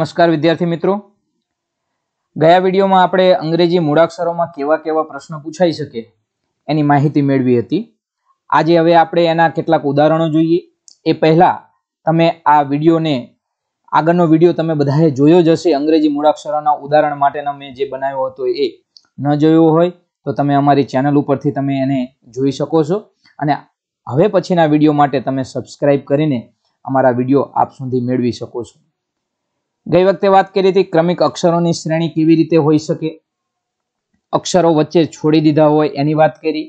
નમસ્કાર વિદ્યાર્થી મિત્રો ગયા વિડીયોમાં આપણે અંગ્રેજી મૂળાક્ષરોમાં કેવા કેવા પ્રશ્ન પૂછાઈ શકે એની માહિતી મેળવી હતી આજે હવે આપણે એના કેટલાક ઉદાહરણો જોઈએ એ પહેલાં તમે આ વિડીયોને આગળનો વિડીયો તમે બધાએ જોયો જ હશે અંગ્રેજી મૂળાક્ષરોના ઉદાહરણ માટેનો મેં જે બનાવ્યો હતો એ ન જોયો હોય તો તમે અમારી ચેનલ ઉપરથી તમે એને જોઈ શકો છો અને હવે પછીના વિડીયો માટે તમે સબસ્ક્રાઈબ કરીને અમારા વિડીયો આપ સુધી મેળવી શકો છો ગઈ વખતે વાત કરી હતી ક્રમિક અક્ષરોની શ્રેણી કેવી રીતે હોઈ શકે અક્ષરો વચ્ચે છોડી દીધા હોય એની વાત કરી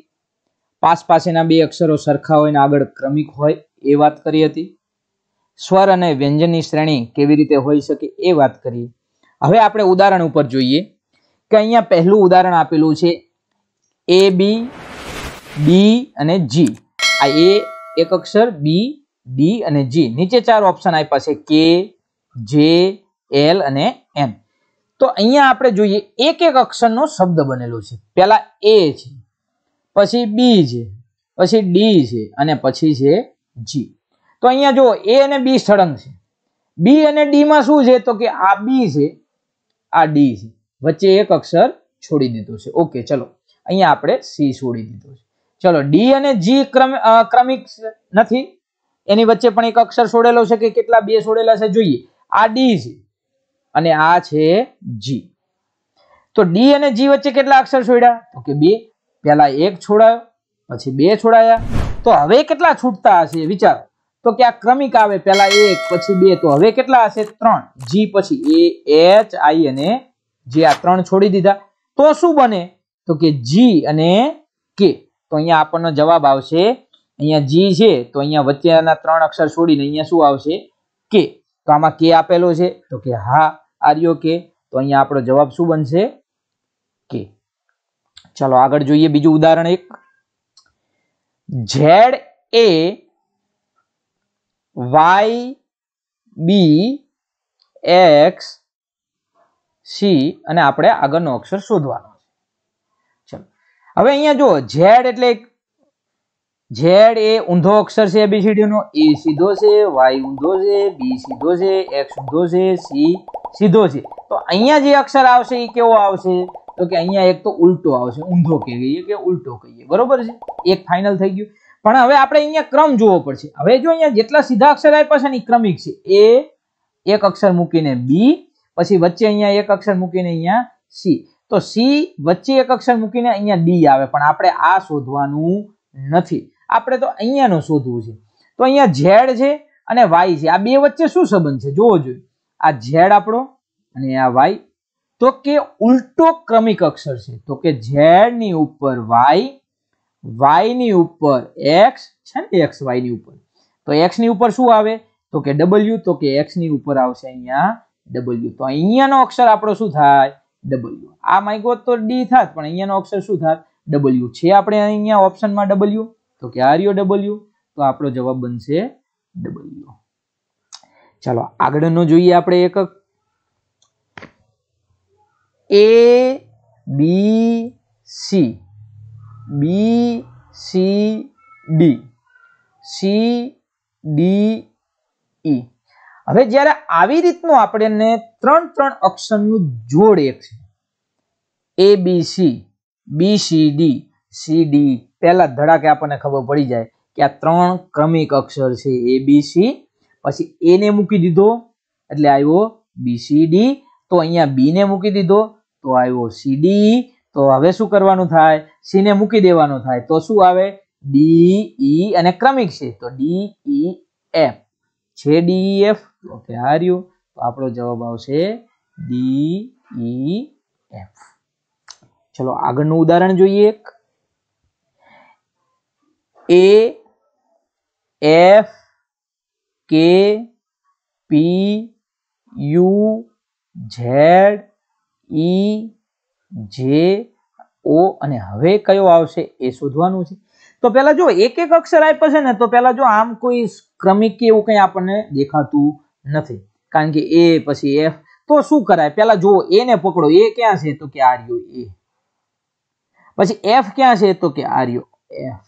પાસ પાસેના બે અક્ષરો સરખા હોય ને આગળ ક્રમિક હોય એ વાત કરી હતી સ્વર અને વ્યંજનની શ્રેણી કેવી રીતે હોઈ શકે એ વાત કરી હવે આપણે ઉદાહરણ ઉપર જોઈએ કે અહીંયા પહેલું ઉદાહરણ આપેલું છે એ બી બી અને જી આ એ એક અક્ષર બી ડી અને જી નીચે ચાર ઓપ્શન આપ્યા છે કે જે એલ અને એમ તો અહીંયા આપણે જોઈએ એક એક અક્ષરનો શબ્દ બનેલો છે પહેલા એ છે પછી બી છે પછી ડી છે અને પછી છે જી તો અહીંયા જો એ અને બી સળંગ છે બી અને ડી માં શું છે તો કે આ બી છે આ ડી છે વચ્ચે એક અક્ષર છોડી દીધો છે ઓકે ચલો અહીંયા આપણે સી છોડી દીધો છે ચલો ડી અને જી ક્રમ ક્રમિક નથી એની વચ્ચે પણ એક અક્ષર છોડેલો છે કે કેટલા બે છોડેલા છે જોઈએ આ ડી છે અને આ છે જી તો ડી અને જી વચ્ચે કેટલા અક્ષર છોડ્યા તો કે બે પહેલા એક છોડાયો પછી બે છોડાયા તો હવે કેટલા છૂટતા હશે વિચારો તો કે આ ક્રમિક આવે પેલા એક પછી બે તો હવે કેટલા હશે ત્રણ જી પછી એ એચ આઈ અને જે આ ત્રણ છોડી દીધા તો શું બને તો કે જી અને કે તો અહીંયા આપણનો જવાબ આવશે અહીંયા જી છે તો અહીંયા વચ્ચેના ત્રણ અક્ષર છોડીને અહીંયા શું આવશે કે તો આમાં કે આપેલો છે તો કે હા આર્યો કે તો અહીંયા આપણો જવાબ શું બનશે કે ચલો આગળ જોઈએ બીજું ઉદાહરણ એક Z A Y B X C અને આપણે આગળનો અક્ષર શોધવાનો છે ચલો હવે અહીંયા જો ઝેડ એટલે એક ઝેડ એ ઊંધો અક્ષર છે એબીસીડીનો એ સીધો છે વાય ઊંધો છે બી સીધો છે એક્સ ઊંધો છે સી સીધો છે તો અહીંયા જે અક્ષર આવશે એ કેવો આવશે તો કે અહીંયા એક તો ઉલટો આવશે ઊંધો કહીએ કે ઉલટો કહીએ બરોબર છે એક ફાઇનલ થઈ ગયું પણ હવે આપણે અહીંયા ક્રમ જોવો પડશે હવે જો અહીંયા જેટલા સીધા અક્ષર આપ્યા છે ને ક્રમિક છે એ એક અક્ષર મૂકીને બી પછી વચ્ચે અહીંયા એક અક્ષર મૂકીને અહીંયા સી તો સી વચ્ચે એક અક્ષર મૂકીને અહીંયા ડી આવે પણ આપણે આ શોધવાનું નથી આપણે તો અહીંયાનું શોધવું છે તો અહીંયા ઝેડ છે અને વાય છે આ બે વચ્ચે શું સંબંધ છે જોવો જોઈએ આ ઝેડ આપણો અને આ વાય તો કે ઉલટો ક્રમિક અક્ષર છે તો કે ઝેડ ની ઉપર વાય વાય ની ઉપર એક્સ છે ને એક્સ વાય ની ઉપર તો એક્સ ની ઉપર શું આવે તો કે ડબલ્યુ તો કે એક્સ ની ઉપર આવશે અહીંયા ડબલ્યુ તો અહીંયાનો અક્ષર આપણો શું થાય ડબલ્યુ આ માય તો ડી થાત પણ અહીંયાનો અક્ષર શું થાત ડબલ્યુ છે આપણે અહીંયા ઓપ્શનમાં ડબલ્યુ તો કે આર્યો ડબલ્યુ તો આપણો જવાબ બનશે ડબલ્યુ ચાલો આગળનો જોઈએ આપણે એક A B C B C D C D E હવે જ્યારે આવી રીતનું આપણને ત્રણ ત્રણ અક્ષરનું જોડ એક છે A B C B C D C D પહેલા ધડાકે આપણને ખબર પડી જાય કે આ ત્રણ ક્રમિક અક્ષર છે એ બી સી પછી એને મૂકી દીધો એટલે આવ્યો બી સી ડી તો અહીંયા બી ને મૂકી દીધો તો આવ્યો સી ડી તો હવે શું કરવાનું થાય સી ને મૂકી દેવાનું થાય તો શું આવે ડી ઈ e અને ક્રમિક છે તો ડી ઈ એફ છે ડી એફ e, ઓકે હાર્યું તો આપણો જવાબ આવશે ડી ઈ એફ ચલો આગળનું ઉદાહરણ જોઈએ એક એ એફ કે પી યુ ઝેડ ઈ જે ઓ અને હવે કયો આવશે એ શોધવાનું છે તો પહેલા જો એક એક અક્ષર આપ્યો છે ને તો પહેલા જો આમ કોઈ ક્રમિક કે એવું કંઈ આપણને દેખાતું નથી કારણ કે એ પછી એફ તો શું કરાય પહેલા જુઓ એ ને પકડો એ ક્યાં છે તો કે આર્યો એ પછી એફ ક્યાં છે તો કે આર્યો એફ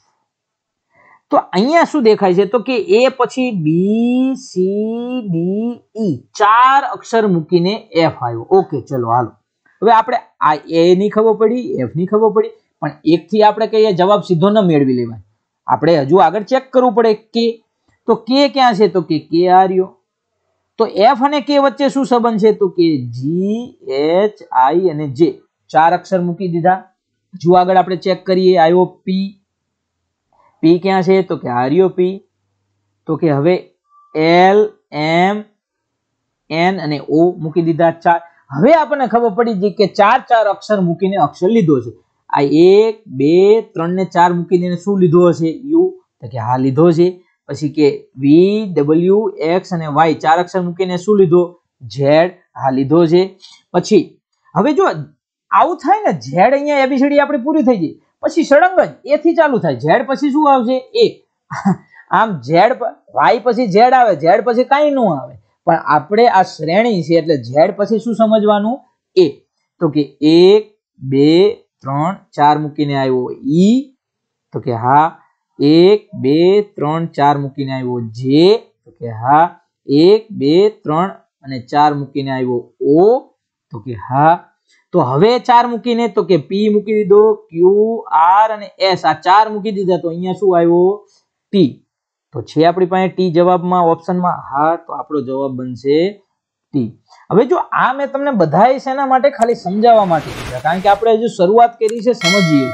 તો અહીંયા શું દેખાય છે તો કે એ પછી બી સી ડી ઈ ચાર અક્ષર મૂકીને એફ આવ્યો ઓકે ચલો હાલો હવે આપણે આ એ ની ખબર પડી એફ ની ખબર પડી પણ એકથી આપણે કહીએ જવાબ સીધો ન મેળવી લેવાય આપણે હજુ આગળ ચેક કરવું પડે કે તો કે ક્યાં છે તો કે કે આર્યો તો એફ અને કે વચ્ચે શું સંબંધ છે તો કે જી એચ આઈ અને જે ચાર અક્ષર મૂકી દીધા હજુ આગળ આપણે ચેક કરીએ આયો પી પી ક્યાં છે તો કે આર્યો પી તો કે હવે એલ એમ એન અને ઓ મૂકી દીધા ચાર હવે આપણને ખબર પડી જઈ કે ચાર ચાર અક્ષર મૂકીને અક્ષર લીધો છે આ એક બે ત્રણ ને ચાર મૂકીને શું લીધો હશે યુ તો કે હા લીધો છે પછી કે વી ડબલ્યુ એક્સ અને વાય ચાર અક્ષર મૂકીને શું લીધો ઝેડ હા લીધો છે પછી હવે જો આવું થાય ને ઝેડ અહીંયા એબીસીડી આપણી પૂરી થઈ ગઈ પછી સળંગ જ એથી ચાલુ થાય ઝેડ પછી શું આવશે એ આમ ઝેડ વાય પછી ઝેડ આવે ઝેડ પછી કાંઈ ન આવે પણ આપણે આ શ્રેણી છે એટલે ઝેડ પછી શું સમજવાનું એ તો કે એક બે ત્રણ ચાર મૂકીને આવ્યો ઈ તો કે હા એક બે ત્રણ ચાર મૂકીને આવ્યો જે તો કે હા એક બે ત્રણ અને ચાર મૂકીને આવ્યો ઓ તો કે હા તો હવે ચાર મૂકીને તો કે પી મૂકી દીધો ક્યુ આર અને એસ આ ચાર મૂકી દીધા તો અહીંયા શું આવ્યો ટી તો છે આપણી પાસે ટી જવાબમાં ઓપ્શનમાં હા તો આપણો જવાબ બનશે ટી હવે જો આ મેં તમને બધા શેના માટે ખાલી સમજાવવા માટે કારણ કે આપણે હજુ શરૂઆત કરી છે સમજીએ છીએ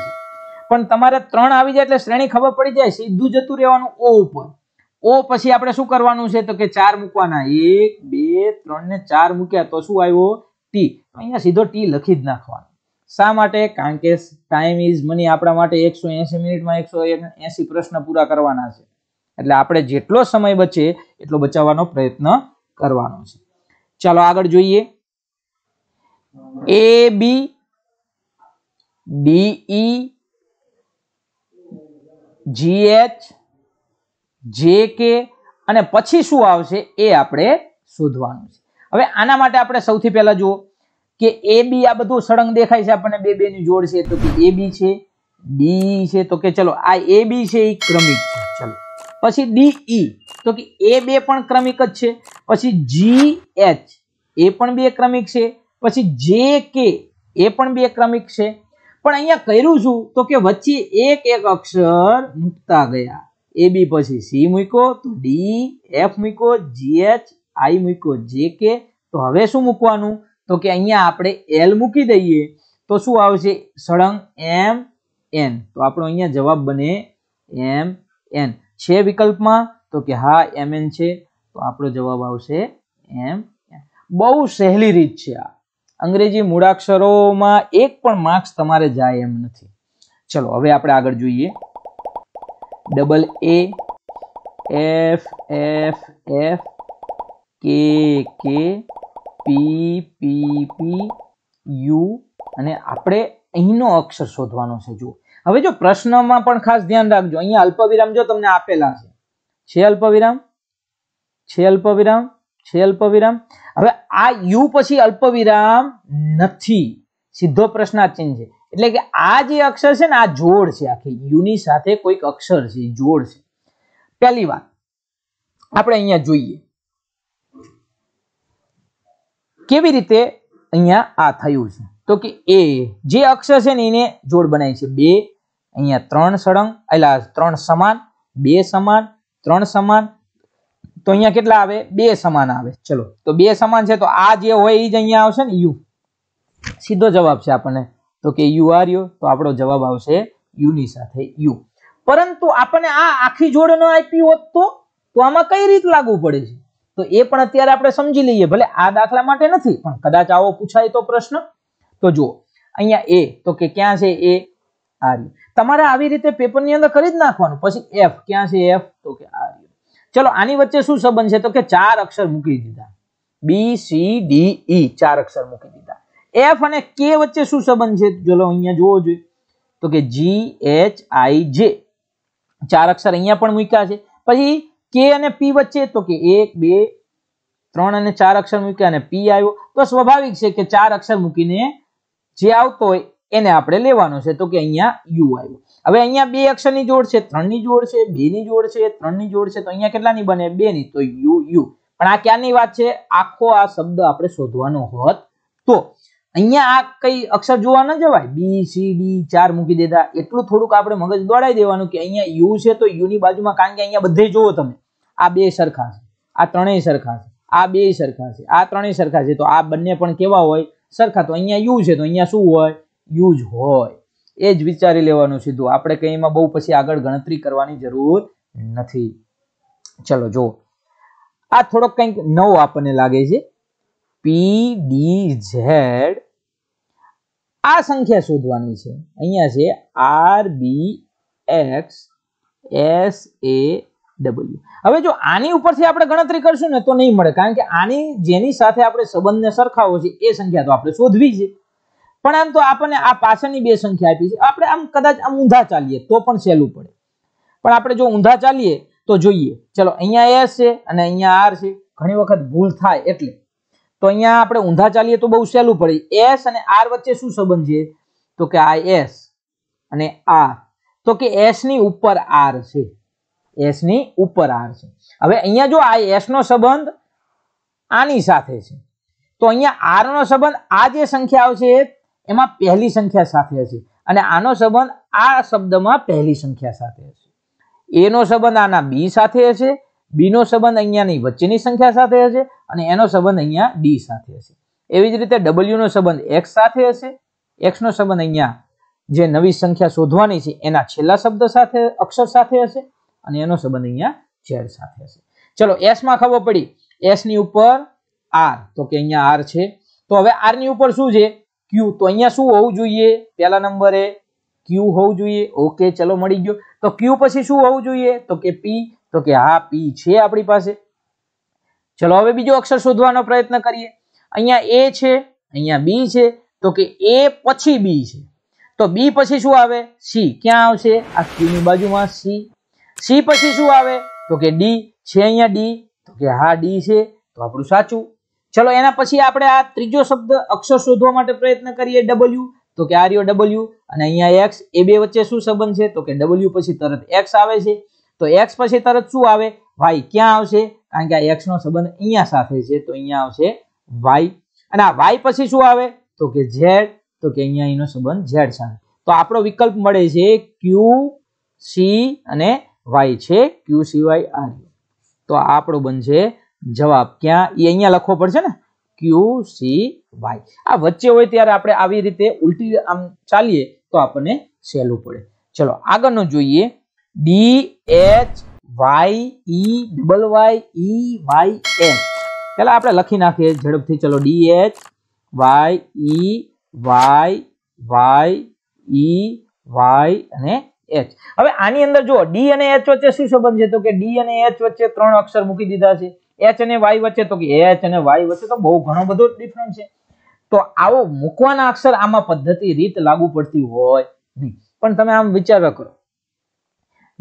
પણ તમારે ત્રણ આવી જાય એટલે શ્રેણી ખબર પડી જાય સીધું જતું રહેવાનું ઓ ઉપર ઓ પછી આપણે શું કરવાનું છે તો કે ચાર મૂકવાના એક બે ત્રણ ને ચાર મૂક્યા તો શું આવ્યો ટી અહીંયા સીધો ટી લખી જ નાખવાનો શા માટે કારણ કે ટાઈમ ઇઝ મની આપણા માટે એકસો એસી મિનિટમાં એકસો એસી પ્રશ્ન પૂરા કરવાના છે એટલે આપણે જેટલો સમય બચે એટલો બચાવવાનો પ્રયત્ન કરવાનો છે ચાલો આગળ જોઈએ એ બી ડી જી એચ જે કે અને પછી શું આવશે એ આપણે શોધવાનું છે હવે આના માટે આપણે સૌથી પહેલા જુઓ કે એ બી આ બધું સળંગ દેખાય છે આપણને બે બેની જોડ છે તો કે એ બી છે ડી છે તો કે ચલો આ એ બી છે એ ક્રમિક છે ચલો પછી ડી ઈ તો કે એ બે પણ ક્રમિક જ છે પછી જી એચ એ પણ બે ક્રમિક છે પછી જે કે એ પણ બે ક્રમિક છે પણ અહીંયા કર્યું છું તો કે વચ્ચે એક એક અક્ષર મૂકતા ગયા એ બી પછી સી મૂક્યો તો ડી એફ મૂક્યો જી એચ આઈ મૂક્યો જે કે તો હવે શું મૂકવાનું તો કે અહીંયા આપણે એલ મૂકી દઈએ તો શું આવશે સળંગ એમ એન તો આપણો અહીંયા જવાબ બને એમ એન છે વિકલ્પમાં તો કે હા એમ એન છે તો આપણો જવાબ આવશે એમ બહુ સહેલી રીત છે આ અંગ્રેજી મૂળાક્ષરોમાં એક પણ માર્ક્સ તમારે જાય એમ નથી ચલો હવે આપણે આગળ જોઈએ double A F F F K K P P P U અને આપણે અહીંનો અક્ષર શોધવાનો છે જુઓ હવે જો પ્રશ્નમાં પણ ખાસ ધ્યાન રાખજો અહીંયા અલ્પવિરામ જો તમને આપેલા છે છે અલ્પવિરામ છે અલ્પવિરામ છે અલ્પવિરામ હવે આ યુ પછી અલ્પવિરામ નથી સીધો પ્રશ્નાચિહ્ન છે એટલે કે આ જે અક્ષર છે ને આ જોડ છે આખી યુની સાથે કોઈક અક્ષર છે જોડ છે પહેલી વાત આપણે અહીંયા જોઈએ કેવી રીતે અહીંયા આ થયું છે તો કે એ જે અક્ષર છે ને એને જોડ બનાવી છે બે અહીંયા ત્રણ સળંગ એટલે ત્રણ સમાન બે સમાન ત્રણ સમાન તો અહીંયા કેટલા આવે બે સમાન આવે ચલો તો બે સમાન છે તો આ જે હોય એ જ અહીંયા આવશે ને યુ સીધો જવાબ છે આપણને તો કે યુ આર યુ તો આપણો જવાબ આવશે યુની સાથે યુ પરંતુ આપણને આ આખી જોડ ન આપી હોત તો આમાં કઈ રીત લાગુ પડે છે તો એ પણ અત્યારે આપણે સમજી લઈએ ભલે આ દાખલા માટે નથી પણ કદાચ આવો પૂછાય તો પ્રશ્ન તો જુઓ અહીંયા એ તો કે ક્યાં છે એ આ રહ્યું તમારે આવી રીતે પેપરની અંદર કરી જ નાખવાનું પછી એફ ક્યાં છે એફ તો કે આ રહ્યું ચલો આની વચ્ચે શું સંબંધ છે તો કે ચાર અક્ષર મૂકી દીધા બી સી ડી ઈ ચાર અક્ષર મૂકી દીધા એફ અને કે વચ્ચે શું સંબંધ છે ચલો અહીંયા જોવો જોઈએ તો કે જી એચ આઈ જે ચાર અક્ષર અહીંયા પણ મૂક્યા છે પછી કે અને પી વચ્ચે તો કે એક બે ત્રણ અને ચાર અક્ષર મૂકી અને પી આવ્યો તો સ્વાભાવિક છે કે ચાર અક્ષર મૂકીને જે આવતો હોય એને આપણે લેવાનો છે તો કે અહીંયા યુ આવ્યો હવે અહીંયા બે અક્ષરની જોડ છે ત્રણની જોડ છે બે ની જોડ છે ત્રણની જોડ છે તો અહીંયા કેટલાની બને બે બેની તો યુ યુ પણ આ ક્યાંની વાત છે આખો આ શબ્દ આપણે શોધવાનો હોત તો અહીંયા આ કઈ અક્ષર જોવા ન જવાય બી સી ડી ચાર મૂકી દેતા એટલું થોડુંક આપણે મગજ દોડાઈ દેવાનું કે અહીંયા યુ છે તો યુની બાજુમાં કારણ કે અહીંયા બધે જોવો તમે આ બે સરખા છે આ ત્રણેય સરખા છે આ બે સરખા છે આ ત્રણેય સરખા છે તો આ બંને પણ કેવા હોય સરખા તો અહીંયા યુ છે તો અહીંયા શું હોય યુ જ હોય એ જ વિચારી લેવાનું સીધું આપણે કંઈ એમાં બહુ પછી આગળ ગણતરી કરવાની જરૂર નથી ચલો જો આ થોડોક કંઈક નવો આપણને લાગે છે પી ડી ઝેડ આ સંખ્યા શોધવાની છે અહીંયા છે R B X S A W હવે જો આની ઉપરથી આપણે ગણતરી કરશું ને તો નહીં મળે કારણ કે આની જેની સાથે આપણે સંબંધને સરખાવો છે એ સંખ્યા તો આપણે શોધવી છે પણ આમ તો આપણને આ પાછળની બે સંખ્યા આપી છે આપણે આમ કદાચ આમ ઊંધા ચાલીએ તો પણ સહેલું પડે પણ આપણે જો ઊંધા ચાલીએ તો જોઈએ ચલો અહીંયા એસ છે અને અહીંયા આર છે ઘણી વખત ભૂલ થાય એટલે તો અહીંયા આપણે ઊંધા ચાલીએ તો બહુ સહેલું પડે એસ અને આર વચ્ચે શું સંબંધ છે તો કે આ એસ અને આર તો કે એસની ઉપર આર છે એસની ઉપર આર છે હવે અહીંયા જો આ એસનો સંબંધ આની સાથે છે તો અહીંયા આરનો સંબંધ આ જે સંખ્યા આવશે એમાં પહેલી સંખ્યા સાથે હશે અને આનો સંબંધ આ શબ્દમાં પહેલી સંખ્યા સાથે હશે એનો સંબંધ આના બી સાથે હશે બીનો સંબંધ અહીંયાની વચ્ચેની સંખ્યા સાથે હશે અને એનો સંબંધ અહીંયા ડી સાથે હશે એવી જ રીતે ડબલ્યુનો સંબંધ એક્સ સાથે હશે એક્સનો સંબંધ અહીંયા જે નવી સંખ્યા શોધવાની છે એના છેલ્લા શબ્દ સાથે અક્ષર સાથે હશે અને એનો સંબંધ અહીંયા ઝેડ સાથે હશે ચલો એસમાં ખબર પડી એસની ઉપર આર તો કે અહીંયા આર છે તો હવે આરની ઉપર શું છે ક્યુ તો અહીંયા શું હોવું જોઈએ પહેલા નંબરે ક્યુ હોવું જોઈએ ઓકે ચલો મળી ગયો તો ક્યુ પછી શું હોવું જોઈએ તો કે પી તો કે હા પી છે આપણી પાસે ચલો હવે બીજો અક્ષર શોધવાનો પ્રયત્ન કરીએ અહીંયા એ છે અહીંયા બી છે તો કે એ પછી બી છે તો બી પછી શું આવે સી ક્યાં આવશે આ ની બાજુમાં સી સી પછી શું આવે તો કે ડી છે અહીંયા ડી તો કે હા ડી છે તો આપણું સાચું ચલો એના પછી આપણે આ ત્રીજો શબ્દ અક્ષર શોધવા માટે પ્રયત્ન કરીએ ડબલ્યુ તો કે આર આર્યો ડબલ્યુ અને અહીંયા એક્સ એ બે વચ્ચે શું સંબંધ છે તો કે ડબલ્યુ પછી તરત એક્સ આવે છે તો એક્સ પછી તરત શું આવે વાય ક્યાં આવશે કારણ કે આ એક્સ નો સંબંધ અહીંયા સાથે છે તો અહીંયા આવશે વાય અને આ વાય પછી શું આવે તો કે ઝેડ તો કે અહીંયા એનો સંબંધ ઝેડ સાથે તો આપણો વિકલ્પ મળે છે ક્યુ સી અને વાય છે ક્યુ સિવાય આર તો આ આપણો બનશે જવાબ ક્યાં એ અહીંયા લખવો પડશે ને ક્યુ સી વાય આ વચ્ચે હોય ત્યારે આપણે આવી રીતે ઉલટી આમ ચાલીએ તો આપણને સહેલું પડે ચલો આગળનું જોઈએ D H Y E e double Y E Y N પહેલાં આપણે લખી નાખીએ ઝડપથી ચલો D H Y E Y Y E Y અને એચ હવે આની અંદર જુઓ ડી અને એચ વચ્ચે શું સંબંધ છે તો કે ડી અને એચ વચ્ચે ત્રણ અક્ષર મૂકી દીધા છે એચ અને વાય વચ્ચે તો કે એચ અને વાય વચ્ચે તો બહુ ઘણો બધો ડિફરન્ટ છે તો આવો મૂકવાના અક્ષર આમાં પદ્ધતિ રીત લાગુ પડતી હોય નહીં પણ તમે આમ વિચાર કરો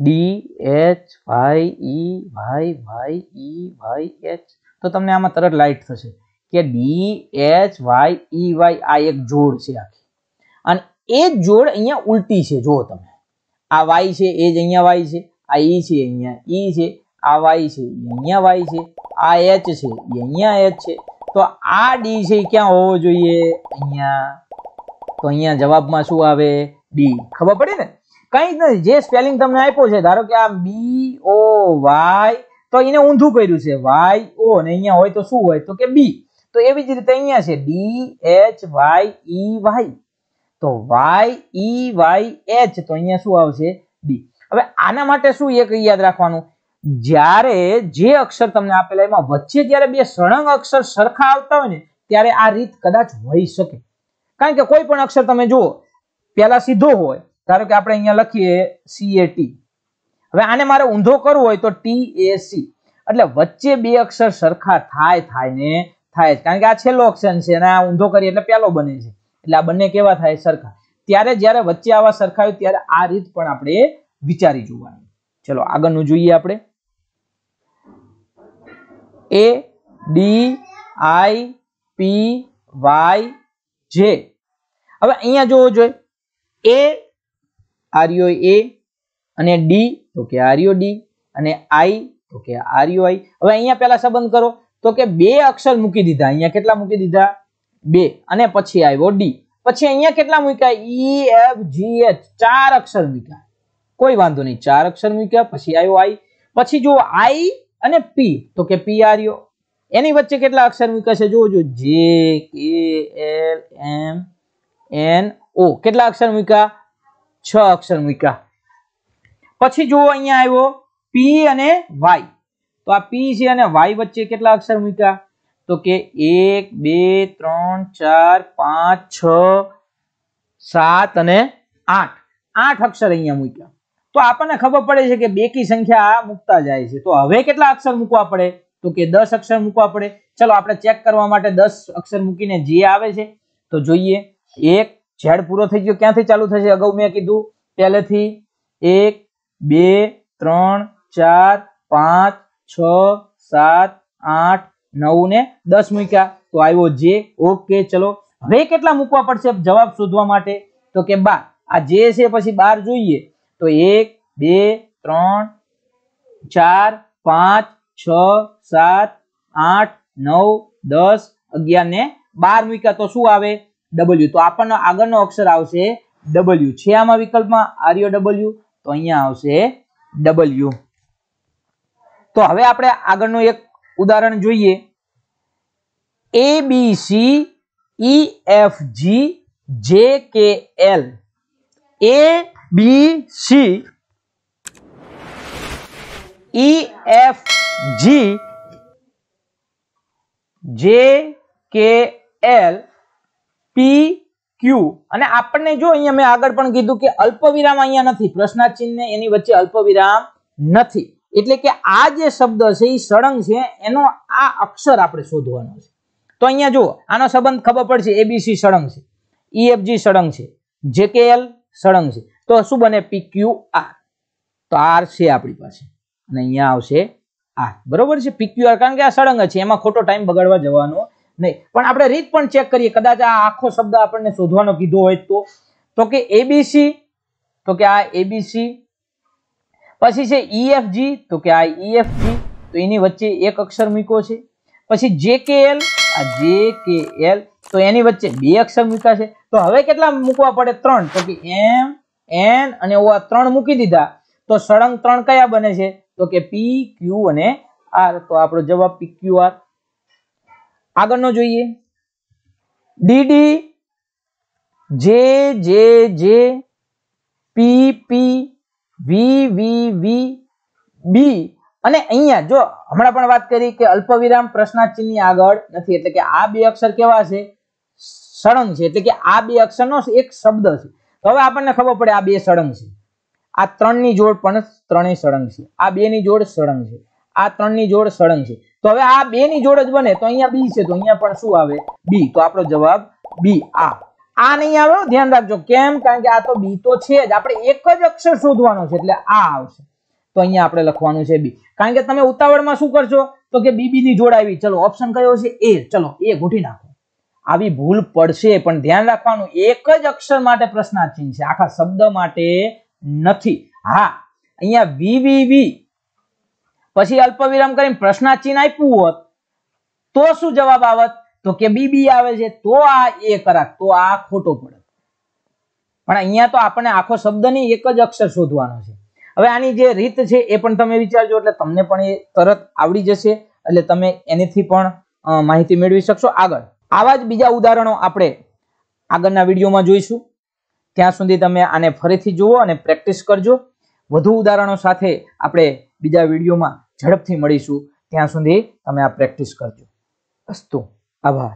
D H Y E Y Y E Y H તો તમને આમાં તરત લાઈટ થશે કે D H Y E Y આ એક જોડ છે આખી અને એ જોડ અહીંયા ઉલટી છે જુઓ તમે આ વાય છે એ જ અહીંયા વાય છે આ ઈ છે અહીંયા ઈ છે આ વાય છે અહીંયા વાય છે આ એચ છે એ અહીંયા એચ છે તો આ ડી છે ક્યાં હોવો જોઈએ અહીંયા તો અહીંયા જવાબમાં શું આવે ડી ખબર પડી ને કંઈ જ નથી જે સ્પેલિંગ તમને આપ્યો છે ધારો કે આ બી ઓ વાય તો એને ઊંધું કર્યું છે વાય ઓ ને અહીંયા હોય તો શું હોય તો કે બી તો એવી જ રીતે અહીંયા છે D H Y E Y તો વાય ઈ વાય એચ તો અહીંયા શું આવશે બી હવે આના માટે શું એક યાદ રાખવાનું જ્યારે જે અક્ષર તમને આપેલા એમાં વચ્ચે જ્યારે બે સળંગ અક્ષર સરખા આવતા હોય ને ત્યારે આ રીત કદાચ હોઈ શકે કારણ કે કોઈ પણ અક્ષર તમે જુઓ પહેલા સીધો હોય ધારો કે આપણે અહીંયા લખીએ સીએટી હવે આને મારે ઊંધો કરવો હોય તો ટી એ સી એટલે વચ્ચે બે અક્ષર સરખા થાય થાય ને થાય જ કારણ કે આ છેલ્લો અક્ષર છે અને આ ઊંધો કરીએ એટલે પહેલો બને છે એટલે આ બંને કેવા થાય સરખા ત્યારે જ્યારે વચ્ચે આવા સરખા હોય ત્યારે આ રીત પણ આપણે વિચારી જોવાનું ચલો આગળનું જોઈએ આપણે એ ડી આઈ પી વાય જે હવે અહીંયા જોવો જોઈએ એ આરયો એ અને ડી તો કે આરયો ડી અને આઈ તો કે આરયો આઈ હવે અહીંયા પહેલા સંબંધ કરો તો કે બે અક્ષર મૂકી દીધા અહીંયા કેટલા મૂકી દીધા બે અને પછી આવ્યો ડી પછી અહીંયા કેટલા મૂક્યા ઈ એફ જી એચ ચાર અક્ષર મૂક્યા કોઈ વાંધો નહીં ચાર અક્ષર મૂક્યા પછી આવ્યો આઈ પછી જો આઈ અને પી તો કે પી આર્યો એની વચ્ચે કેટલા અક્ષર મૂક્યા છે જોજો જે K L M N O કેટલા અક્ષર મૂક્યા છ અક્ષર મૂક્યા પછી જુઓ અહીંયા આવ્યો પી અને વાય તો આ પી છે અને વાય વચ્ચે કેટલા અક્ષર મૂક્યા તો કે એક બે ત્રણ ચાર પાંચ છ સાત અને આઠ આઠ અક્ષર અહીંયા મૂક્યા તો આપણને ખબર પડે છે કે બેકી સંખ્યા મૂકતા જાય છે તો હવે કેટલા અક્ષર મૂકવા પડે તો કે દસ અક્ષર મૂકવા પડે ચલો આપણે ચેક કરવા માટે દસ અક્ષર મૂકીને જે આવે છે તો જોઈએ એક ઝેડ પૂરો થઈ ગયો ક્યાંથી ચાલુ થશે અગાઉ મેં કીધું પહેલેથી એક બે ત્રણ ચાર પાંચ છ સાત આઠ નવ ને દસ મૂક્યા તો આવ્યો જે ઓકે ચલો હવે કેટલા મૂકવા પડશે જવાબ શોધવા માટે તો કે બાર આ જે છે પછી બાર જોઈએ તો એક બે ત્રણ ચાર પાંચ છ સાત આઠ નવ દસ અગિયાર ને બાર મૂક્યા તો શું આવે ડબલ્યુ તો આપણને આગળનો અક્ષર આવશે ડબલ્યુ છે આમાં વિકલ્પમાં આર્યો ડબલ્યુ e તો અહીંયા આવશે ડબલ્યુ તો હવે આપણે આગળનું એક ઉદાહરણ જોઈએ એ B C E F G J K L A B C E F G J K L P ક્યુ અને આપણને જો અહીંયા મેં આગળ પણ કીધું કે અલ્પવિરામ અહીંયા નથી પ્રશ્નાચિહ્ન ચિહ્ન એની વચ્ચે અલ્પવિરામ નથી એટલે કે આ જે શબ્દ છે એ સળંગ છે એનો આ અક્ષર આપણે શોધવાનો છે તો અહીંયા જુઓ આનો સંબંધ ખબર પડશે એબીસી સળંગ છે ઈએફજી e સળંગ છે જેકેએલ સળંગ છે તો શું બને પીક્યુ આર તો આર છે આપણી પાસે અને અહીંયા આવશે આર બરોબર છે પીક્યુ આર કારણ કે આ સળંગ છે એમાં ખોટો ટાઈમ બગાડવા જવાનો નહીં પણ આપણે રીત પણ ચેક કરીએ કદાચ આ આખો શબ્દ આપણને શોધવાનો કીધો હોય તો તો કે એબીસી તો કે આ એબીસી પછી છે ઈએફજી e તો કે આ ઈએફજી e તો એની વચ્ચે એક અક્ષર મૂક્યો છે પછી જે કે એલ આ જે કે એલ તો એની વચ્ચે બે અક્ષર મૂક્યા છે તો હવે કેટલા મૂકવા પડે ત્રણ તો કે એમ એન અને ઓ આ ત્રણ મૂકી દીધા તો સળંગ ત્રણ કયા બને છે તો કે પી ક્યુ અને આર તો આપણો જવાબ પી ક્યુ આર આગળનો જોઈએ ડીડી જે જે જે પી પી વી વી વી બી અને અહીંયા જો હમણાં પણ વાત કરી કે અલ્પવિરામ પ્રશ્નાર્થચિહ્નની આગળ નથી એટલે કે આ બે અક્ષર કેવા છે સળંગ છે એટલે કે આ બે અક્ષરનો એક શબ્દ છે તો હવે આપણને ખબર પડે આ બે સળંગ છે આ ત્રણની જોડ પણ ત્રણેય સળંગ છે આ બેની જોડ સળંગ છે આ ત્રણની જોડ સળંગ છે તો હવે આ બે ની જોડ જ બને તો અહીંયા બી છે તો અહીંયા પણ શું આવે બી તો આપણો જવાબ બી આ આ નહીં આવે ધ્યાન રાખજો કેમ કારણ કે આ તો બી તો છે જ આપણે એક જ અક્ષર શોધવાનો છે એટલે આ આવશે તો અહીંયા આપણે લખવાનું છે બી કારણ કે તમે ઉતાવળમાં શું કરશો તો કે બીબી ની જોડ આવી ચલો ઓપ્શન કયો છે એ ચલો એ ઘૂટી નાખો આવી ભૂલ પડશે પણ ધ્યાન રાખવાનું એક જ અક્ષર માટે પ્રશ્નાર્થ છે આખા શબ્દ માટે નથી હા અહીંયા વી વી વી પછી અલ્પ વિરામ કરીને પ્રશ્નાર્થ ચિહ્ન આપ્યું હોત તો શું જવાબ આવત તો કે બીબી આવે છે તો આ એ કરાત તો આ ખોટો પડે પણ અહીંયા તો આપણને આખો શબ્દની એક જ અક્ષર શોધવાનો છે હવે આની જે રીત છે એ પણ તમે વિચારજો એટલે તમને પણ એ તરત આવડી જશે એટલે તમે એનેથી પણ માહિતી મેળવી શકશો આગળ આવા જ બીજા ઉદાહરણો આપણે આગળના વિડીયોમાં જોઈશું ત્યાં સુધી તમે આને ફરીથી જુઓ અને પ્રેક્ટિસ કરજો વધુ ઉદાહરણો સાથે આપણે બીજા વિડીયોમાં ઝડપથી મળીશું ત્યાં સુધી તમે આ પ્રેક્ટિસ કરજો અસ્તુ આભાર